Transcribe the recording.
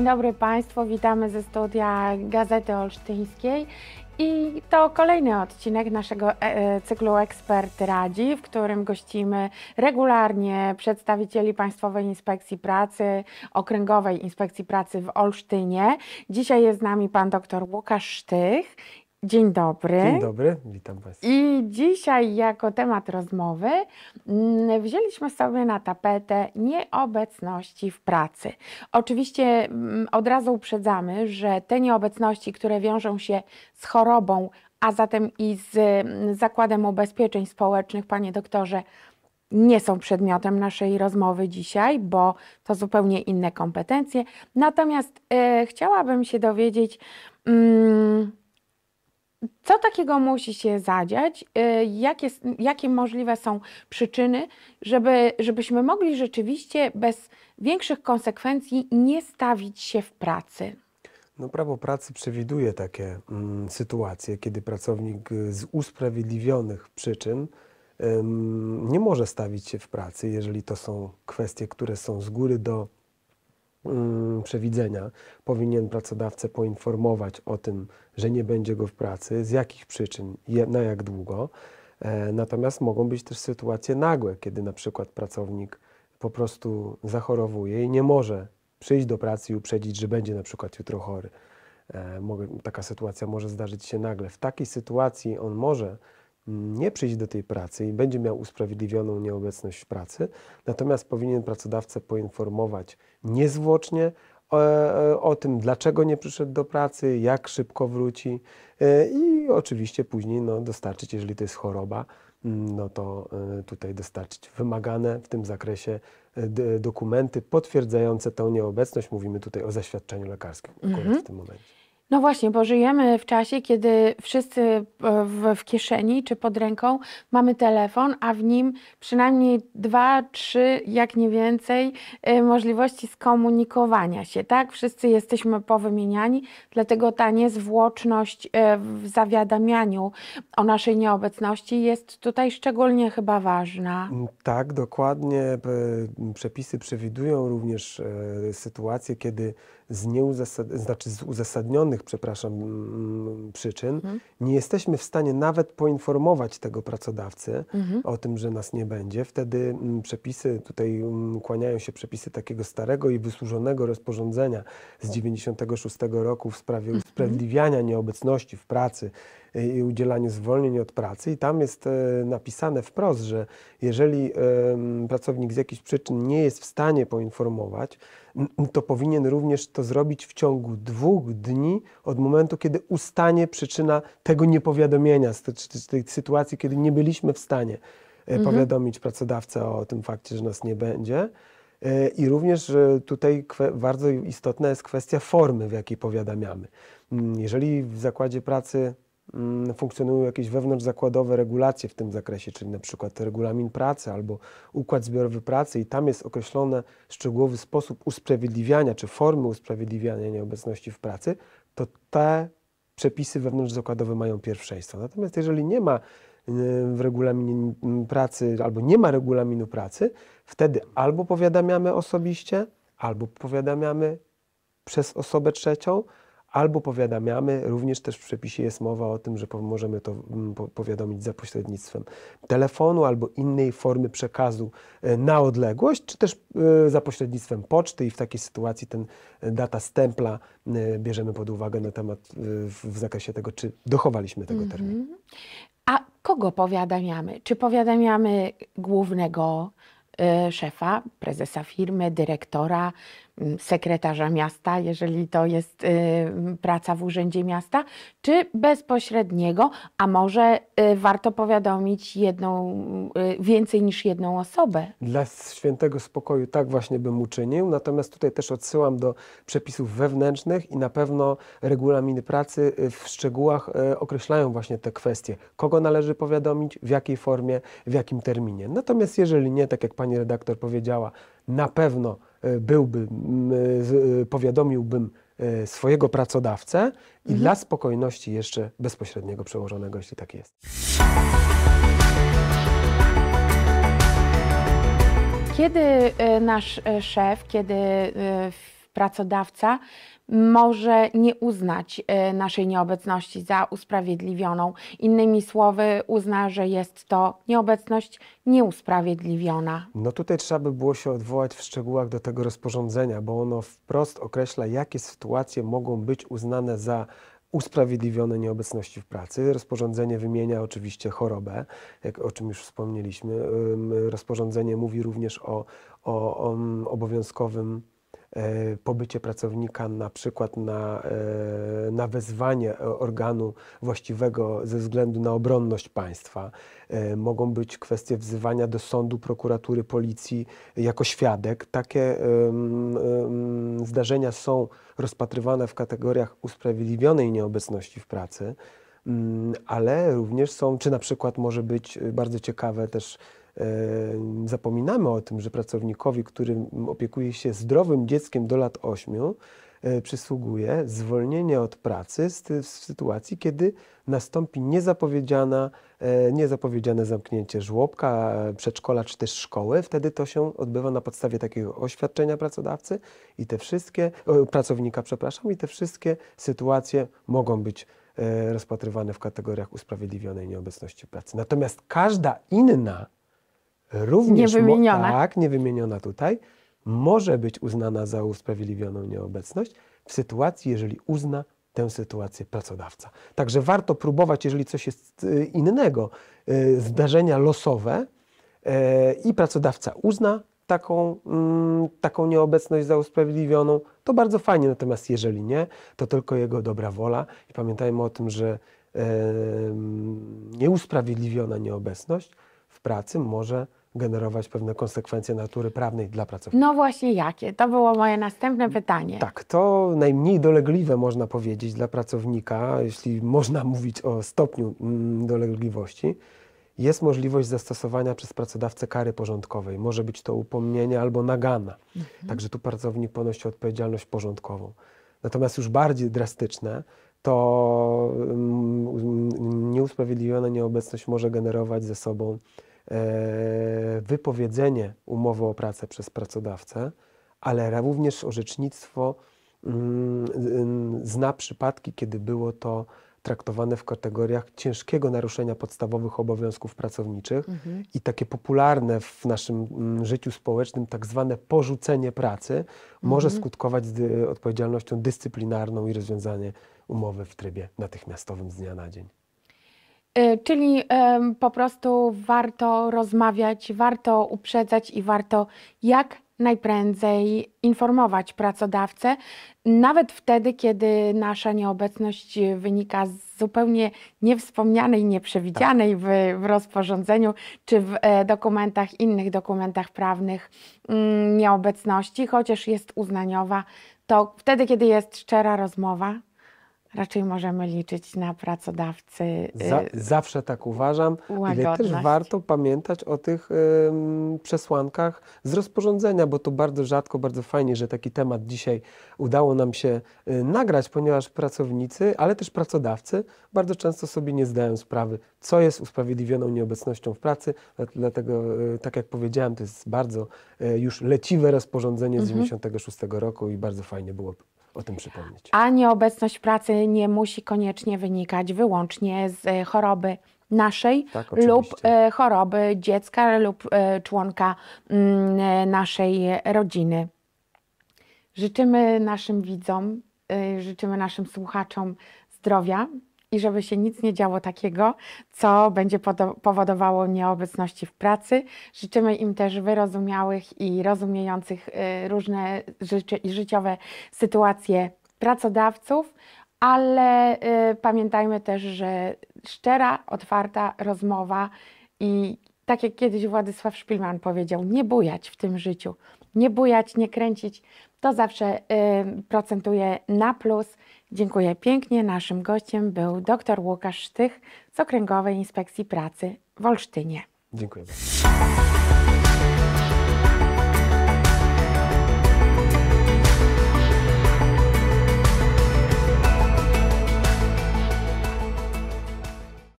Dzień dobry Państwu, witamy ze studia Gazety Olsztyńskiej i to kolejny odcinek naszego e, e, cyklu Ekspert Radzi, w którym gościmy regularnie przedstawicieli Państwowej Inspekcji Pracy, Okręgowej Inspekcji Pracy w Olsztynie. Dzisiaj jest z nami pan dr Łukasz Sztych Dzień dobry. Dzień dobry, witam Państwa. I dzisiaj jako temat rozmowy mm, wzięliśmy sobie na tapetę nieobecności w pracy. Oczywiście mm, od razu uprzedzamy, że te nieobecności, które wiążą się z chorobą, a zatem i z mm, Zakładem Ubezpieczeń Społecznych, panie doktorze, nie są przedmiotem naszej rozmowy dzisiaj, bo to zupełnie inne kompetencje. Natomiast e, chciałabym się dowiedzieć, co takiego musi się zadziać? Y, jakie, jakie możliwe są przyczyny, żeby, żebyśmy mogli rzeczywiście bez większych konsekwencji nie stawić się w pracy? No, prawo pracy przewiduje takie mm, sytuacje, kiedy pracownik y, z usprawiedliwionych przyczyn nie może stawić się w pracy, jeżeli to są kwestie, które są z góry do Y, przewidzenia powinien pracodawcę poinformować o tym, że nie będzie go w pracy, z jakich przyczyn, na jak długo. E, natomiast mogą być też sytuacje nagłe, kiedy na przykład pracownik po prostu zachorowuje i nie może przyjść do pracy i uprzedzić, że będzie na przykład jutro chory. E, taka sytuacja może zdarzyć się nagle. W takiej sytuacji on może nie przyjść do tej pracy i będzie miał usprawiedliwioną nieobecność w pracy, natomiast powinien pracodawcę poinformować niezwłocznie o, e, e, o tym, dlaczego nie przyszedł do pracy, jak szybko wróci e, i oczywiście później no, dostarczyć, jeżeli to jest choroba, mm, no to tutaj dostarczyć wymagane w tym zakresie dokumenty potwierdzające tę nieobecność. Mówimy tutaj o zaświadczeniu lekarskim mhm. w tym momencie. No właśnie, bo żyjemy w czasie, kiedy wszyscy e, w, w, kieszeni czy pod ręką mamy telefon, a w nim przynajmniej dwa, trzy, jak nie więcej, e, możliwości skomunikowania się, tak? Wszyscy jesteśmy powymieniani, dlatego ta niezwłoczność e, w zawiadamianiu o naszej nieobecności jest tutaj szczególnie chyba ważna. Mm, tak, dokładnie. Przepisy przewidują również sytuację, kiedy z, znaczy z uzasadnionych przepraszam, mm, mm, przyczyn mhm. nie jesteśmy w stanie nawet poinformować tego pracodawcy mhm. o tym, że nas nie będzie, wtedy mm, przepisy, tutaj kłaniają się przepisy takiego starego i wysłużonego rozporządzenia z 96 roku w sprawie mhm. usprawiedliwiania nieobecności w pracy y, i udzielaniu zwolnień od pracy. I tam jest e, napisane wprost, że jeżeli pracownik z jakichś przyczyn nie jest w stanie poinformować, to powinien również to zrobić w ciągu dwóch dni od momentu, kiedy ustanie przyczyna tego niepowiadomienia, z tej, z tej sytuacji, kiedy nie byliśmy w stanie e, mhm. powiadomić pracodawcę o tym fakcie, że nas nie będzie. E, I również tutaj bardzo istotna jest kwestia formy, w jakiej powiadamiamy. Mm, jeżeli w zakładzie pracy Mm, funkcjonują jakieś wewnątrzzakładowe regulacje w tym zakresie, czyli na przykład regulamin pracy albo układ zbiorowy pracy i tam jest określony szczegółowy sposób usprawiedliwiania czy formy usprawiedliwiania nieobecności w pracy, to te przepisy wewnątrzzakładowe mają pierwszeństwo. Natomiast jeżeli nie ma y, w regulaminie mm, pracy albo nie ma regulaminu pracy, wtedy albo powiadamiamy osobiście, albo powiadamiamy przez osobę trzecią, albo powiadamiamy, również też w przepisie jest mowa o tym, że możemy to mm, powiadomić za pośrednictwem telefonu albo innej formy przekazu e, na odległość, czy też e, za pośrednictwem poczty i w takiej sytuacji ten e, data stempla bierzemy pod uwagę na temat w zakresie tego, czy dochowaliśmy tego mhm. terminu. A kogo powiadamiamy? Czy powiadamiamy głównego szefa, prezesa firmy, dyrektora, Mm, sekretarza miasta, jeżeli to jest y, praca w urzędzie miasta, czy bezpośredniego, a może y, warto powiadomić jedną, y, więcej niż jedną osobę? Dla świętego spokoju tak właśnie bym uczynił, natomiast tutaj też odsyłam do przepisów wewnętrznych i na pewno regulaminy pracy w szczegółach określają właśnie te kwestie. Kogo należy powiadomić, w jakiej formie, w jakim terminie. Natomiast jeżeli nie, tak jak pani redaktor powiedziała, na pewno E, byłby, e, e, powiadomiłbym swojego pracodawcę i mhm. dla spokojności jeszcze bezpośredniego przełożonego, jeśli tak jest. Kiedy nasz szef, kiedy pracodawca może nie uznać e, naszej nieobecności za usprawiedliwioną. Innymi słowy, uzna, że jest to nieobecność nieusprawiedliwiona. No tutaj trzeba by było się odwołać w szczegółach do tego rozporządzenia, bo ono wprost określa, jakie sytuacje mogą być uznane za usprawiedliwione nieobecności w pracy. Rozporządzenie wymienia oczywiście chorobę, jak, o czym już wspomnieliśmy. Rozporządzenie mówi również o, o, o mm, obowiązkowym E, pobycie pracownika na przykład na, e, na wezwanie e, organu właściwego ze względu na obronność państwa. Mogą być kwestie wzywania do sądu, prokuratury, policji jako świadek. Takie zdarzenia są rozpatrywane w kategoriach usprawiedliwionej nieobecności w pracy mm, ale również są, czy na przykład może być bardzo ciekawe też zapominamy o tym, że pracownikowi, który opiekuje się zdrowym dzieckiem do lat 8, e, przysługuje zwolnienie od pracy w sytuacji, kiedy nastąpi niezapowiedziana, e, niezapowiedziane zamknięcie żłobka, e, przedszkola czy też szkoły. Wtedy to się odbywa na podstawie takiego oświadczenia pracodawcy i te wszystkie, pracownika, przepraszam, i te wszystkie sytuacje mogą być rozpatrywane w kategoriach usprawiedliwionej nieobecności pracy. Natomiast każda inna również niewymieniona. tak, niewymieniona tutaj, może być uznana za usprawiedliwioną nieobecność w sytuacji, jeżeli uzna tę sytuację pracodawca. Także warto próbować, jeżeli coś jest y, innego, y, zdarzenia losowe y, i pracodawca uzna taką, mm, taką nieobecność za usprawiedliwioną, to bardzo fajnie, natomiast jeżeli nie, to tylko jego dobra wola i pamiętajmy o tym, że nieusprawiedliwiona nieobecność w pracy może generować pewne konsekwencje natury prawnej dla pracownika. No właśnie jakie? To było moje następne pytanie. Tak, to najmniej dolegliwe można powiedzieć dla pracownika, jeśli można mówić o stopniu mm, dolegliwości. Jest możliwość zastosowania przez pracodawcę kary porządkowej. Może być to upomnienie albo nagana. Mhm. Także tu pracownik ponosi odpowiedzialność porządkową. Natomiast już bardziej drastyczne to mm, mm, nieusprawiedliwiona nieobecność może generować ze sobą E, wypowiedzenie umowy o pracę przez pracodawcę, ale również orzecznictwo mm, zna przypadki, kiedy było to traktowane w kategoriach ciężkiego naruszenia podstawowych obowiązków pracowniczych mhm. i takie popularne w naszym mm, życiu społecznym tak zwane porzucenie pracy mhm. może skutkować odpowiedzialnością dyscyplinarną i rozwiązanie umowy w trybie natychmiastowym z dnia na dzień. Y, czyli po prostu warto rozmawiać, warto uprzedzać i warto jak najprędzej informować pracodawcę, nawet wtedy, kiedy nasza nieobecność wynika z zupełnie niewspomnianej, nieprzewidzianej w, w rozporządzeniu czy w e, dokumentach, innych dokumentach prawnych mm, nieobecności, chociaż jest uznaniowa, to wtedy, kiedy jest szczera rozmowa, Raczej możemy liczyć na pracodawcy. Za, y, zawsze tak uważam. Ale też warto pamiętać o tych przesłankach z rozporządzenia, bo to bardzo rzadko, bardzo fajnie, że taki temat dzisiaj udało nam się y, nagrać, ponieważ pracownicy, ale też pracodawcy bardzo często sobie nie zdają sprawy, co jest usprawiedliwioną nieobecnością w pracy. Dlatego, y, tak jak powiedziałem, to jest bardzo y, już leciwe rozporządzenie z 1996 mhm. roku i bardzo fajnie byłoby o tym przypomnieć. A nieobecność pracy nie musi koniecznie wynikać wyłącznie z e, choroby naszej tak, lub e, choroby dziecka lub e, członka mm, naszej rodziny. Życzymy naszym widzom, życzymy naszym słuchaczom zdrowia, i żeby się nic nie działo takiego, co będzie powodowało nieobecności w pracy. Życzymy im też wyrozumiałych i rozumiejących y, różne życiowe sytuacje pracodawców, ale y, pamiętajmy też, że szczera, otwarta rozmowa i tak jak kiedyś Władysław Szpilman powiedział, nie bujać w tym życiu, nie bujać, nie kręcić, to zawsze y, procentuje na plus. Dziękuję pięknie. Naszym gościem był dr Łukasz Sztych z Okręgowej Inspekcji Pracy w Olsztynie. Dziękuję.